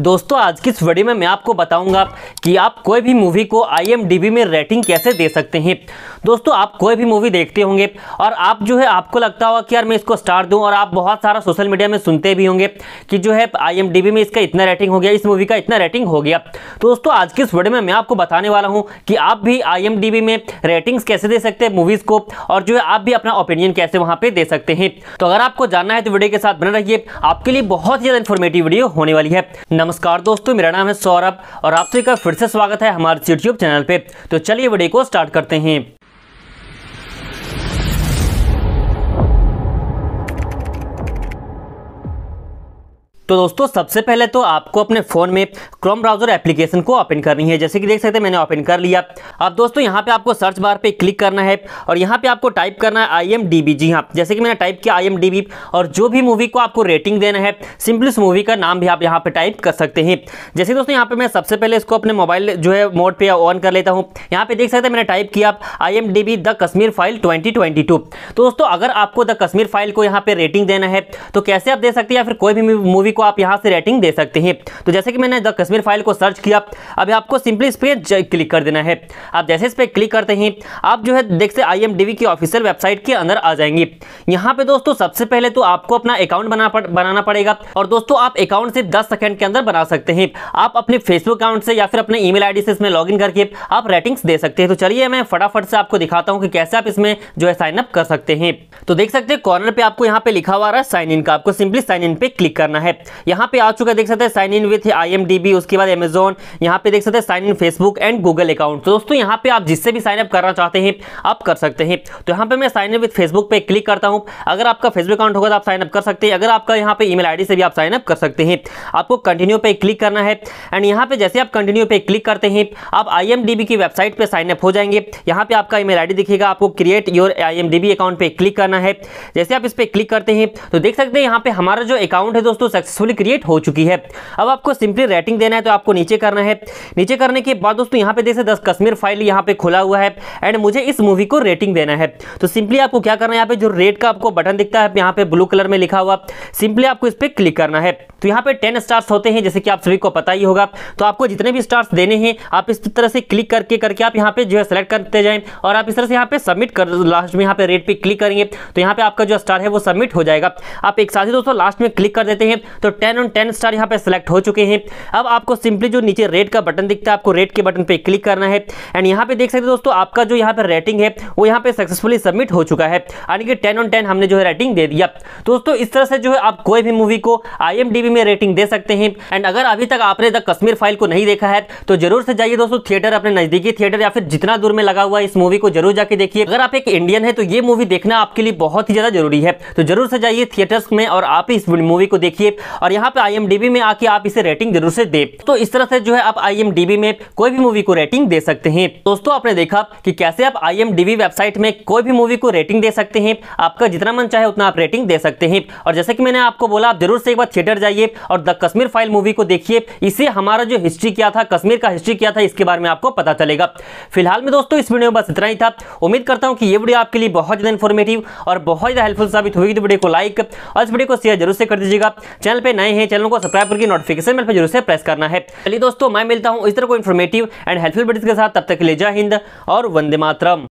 दोस्तों आज की इस वीडियो में मैं आपको बताऊंगा कि आप कोई भी मूवी को आईएमडीबी में रेटिंग कैसे दे सकते हैं दोस्तों आप कोई भी मूवी देखते होंगे और आप जो है आपको लगता होगा कि यार मैं इसको स्टार दूं और आप बहुत सारा सोशल मीडिया में सुनते भी होंगे कि जो है आईएमडीबी में इसका इतना रेटिंग हो गया इस मूवी का इतना रेटिंग हो गया दोस्तों आज की इस वीडियो में मैं आपको बताने वाला हूँ कि आप भी आई में रेटिंग्स कैसे दे सकते हैं मूवीज़ को और जो है आप भी अपना ओपिनियन कैसे वहाँ पर दे सकते हैं तो अगर आपको जानना है तो वीडियो के साथ बने रहिए आपके लिए बहुत ही ज़्यादा इन्फॉर्मेटिव वीडियो होने वाली है नमस्कार दोस्तों मेरा नाम है सौरभ और आप सभी का फिर से स्वागत है हमारे यूट्यूब चैनल पे तो चलिए वीडियो को स्टार्ट करते हैं तो दोस्तों सबसे पहले तो आपको अपने फ़ोन में क्रोम ब्राउज़र एप्लीकेशन को ओपन करनी है जैसे कि देख सकते हैं मैंने ओपन कर लिया अब दोस्तों यहाँ पे आपको सर्च बार पे क्लिक करना है और यहाँ पे आपको टाइप करना है आई एम डी बी जी हाँ जैसे कि मैंने टाइप किया आई एम डी बी और जो भी मूवी को आपको रेटिंग देना है सिंपल उस मूवी का नाम भी आप यहाँ पर टाइप कर सकते हैं जैसे दोस्तों यहाँ पर मैं सबसे पहले इसको अपने मोबाइल जो है मोड पर ऑन कर लेता हूँ यहाँ पर देख सकते हैं मैंने टाइप किया I M D B the Kashmir file twenty twenty two तो दोस्तों अगर आपको द कश्मीर फाइल को यहाँ पर रेटिंग देना है तो कैसे आप दे सकते हैं या फिर कोई भी मूवी को आप यहाँ से रेटिंग दे सकते हैं तो जैसे कि मैंने द कश्मीर फाइल को सर्च किया अभी आपको सिंपली इस पर क्लिक कर देना है आप जैसे इस पर क्लिक करते हैं आप जो है देखते आई की ऑफिशियल वेबसाइट के अंदर आ जाएंगे यहाँ पे दोस्तों सबसे पहले तो आपको अपना अकाउंट बना पड़, बनाना पड़ेगा और दोस्तों आप अकाउंट से दस सेकेंड के अंदर बना सकते हैं आप अपने फेसबुक अकाउंट से या फिर अपने ईमेल आईडी से इसमें लॉगिन करके आप रेटिंग्स दे सकते हैं तो चलिए मैं फटाफट से आपको दिखाता हूँ कि कैसे आप इसमें जो है साइनअप कर सकते हैं तो देख सकते हैं कॉर्नर पे आपको यहाँ पे लिखा हुआ रहा है साइन इन का आपको सिंपली साइन इन पे क्लिक करना है यहाँ पे आ चुका है देख सकते हैं साइन इन विथ आई उसके बाद अमेजोन यहाँ पे देख सकते हैं sign in Facebook and Google account तो दोस्तों यहाँ पे आप जिससे भी साइन अप करना चाहते हैं आप कर सकते हैं तो यहाँ पे मैं साइन इन विथ फेसबुक पे क्लिक करता हूँ अगर आपका फेसबुक अकाउंट होगा तो आप साइनअप कर सकते हैं अगर आपका यहाँ पे ई मेल से भी आप साइन अप कर सकते हैं आपको कंटिन्यू पे क्लिक करना है एंड यहाँ पे जैसे आप कंटिन्यू पे क्लिक करते हैं आप आई की वेबसाइट पर साइनअप हो जाएंगे यहाँ पे आपका ई मेल दिखेगा आपको क्रिएट योर आई अकाउंट पर क्लिक करना है जैसे आप इस पर क्लिक करते हैं तो देख सकते हैं यहाँ पे हमारा जो अकाउंट है दोस्तों सक्सेस सक्सेसफुली क्रिएट हो चुकी है अब आपको सिंपली रेटिंग देना है तो आपको नीचे करना है नीचे करने के बाद दोस्तों यहाँ पे सकते दस कश्मीर फाइल यहाँ पे खुला हुआ है एंड मुझे इस मूवी को रेटिंग देना है तो सिंपली आपको क्या करना है यहाँ पे जो रेट का आपको बटन दिखता है यहाँ पे ब्लू कलर में लिखा हुआ सिंपली आपको इस पर क्लिक करना है तो यहाँ पे टेन स्टार्स होते हैं जैसे कि आप सभी को पता ही होगा तो आपको जितने भी स्टार्स देने हैं आप इस तरह से क्लिक करके करके आप यहाँ पे जो है सेलेक्ट करते जाएं और आप इस तरह से यहाँ पे सबमिट कर लास्ट में यहाँ पे रेट पे क्लिक करेंगे तो यहाँ पे आपका जो स्टार है वो सबमिट हो जाएगा आप एक साथ ही दोस्तों लास्ट में क्लिक कर देते हैं तो टेन ऑन टेन स्टार यहाँ पे सिलेक्ट हो चुके हैं अब आपको सिंपली जो नीचे रेड का बटन दिखता है आपको रेड के बटन पे क्लिक करना है एंड यहाँ पे देख सकते हैं दोस्तों आपका जो यहाँ पे रेटिंग है वो यहाँ पे सक्सेसफुली सबमिट हो चुका है यानी कि टेन ऑन टेन हमने जो है रेटिंग दे दिया दोस्तों इस तरह से जो है आप कोई भी मूवी को आई में रेटिंग दे सकते हैं एंड अगर अभी तक आपने द कश्मीर फाइल को नहीं देखा है तो जरूर से जाइए दोस्तों थिएटर अपने नजदीकी थिएटर या फिर जितना दूर में लगा हुआ है इस मूवी को जरूर जाके देखिए अगर आप एक इंडियन है तो ये मूवी देखना आपके लिए बहुत ही ज्यादा जरूरी है तो जरूर से जाइए थिएटर्स में और आप इस मूवी को देखिए और यहाँ पे आई में आके आप इसे रेटिंग जरूर से दे तो इस तरह से जो है आप आई में कोई भी मूवी को रेटिंग दे सकते हैं दोस्तों आपने देखा कि कैसे आप आई वेबसाइट में कोई भी मूवी को रेटिंग दे सकते हैं आपका जितना मन चाहे उतना आप रेटिंग दे सकते हैं और जैसे कि मैंने आपको बोला आप जरूर से एक बार थिएटर जाइए और द कश्मीर फाइल मूवी को देखिए इसे हमारा जो हिस्ट्री क्या था कश्मीर का हिस्ट्री क्या था इसके बारे में आपको पता चलेगा फिलहाल में दोस्तों इस वीडियो में बस इतना ही था उम्मीद करता हूँ कि ये वीडियो आपके लिए बहुत ज़्यादा इन्फॉर्मेटिव और बहुत ज़्यादा हेल्पफुल साबित होगी वीडियो तो को लाइक और इस वीडियो को शेयर जरूर से कर दीजिएगा चैनल पे नए हैं चैनल को सब्सक्राइब करके नोटिफिकेशन बेल पर जरूर से प्रेस करना है चलिए दोस्तों मैं मिलता हूँ इस तरह को इन्फॉर्मेटिव एंड हेल्पफुल वीडियो के साथ तब तक के लिए जय हिंद और वंदे मातरम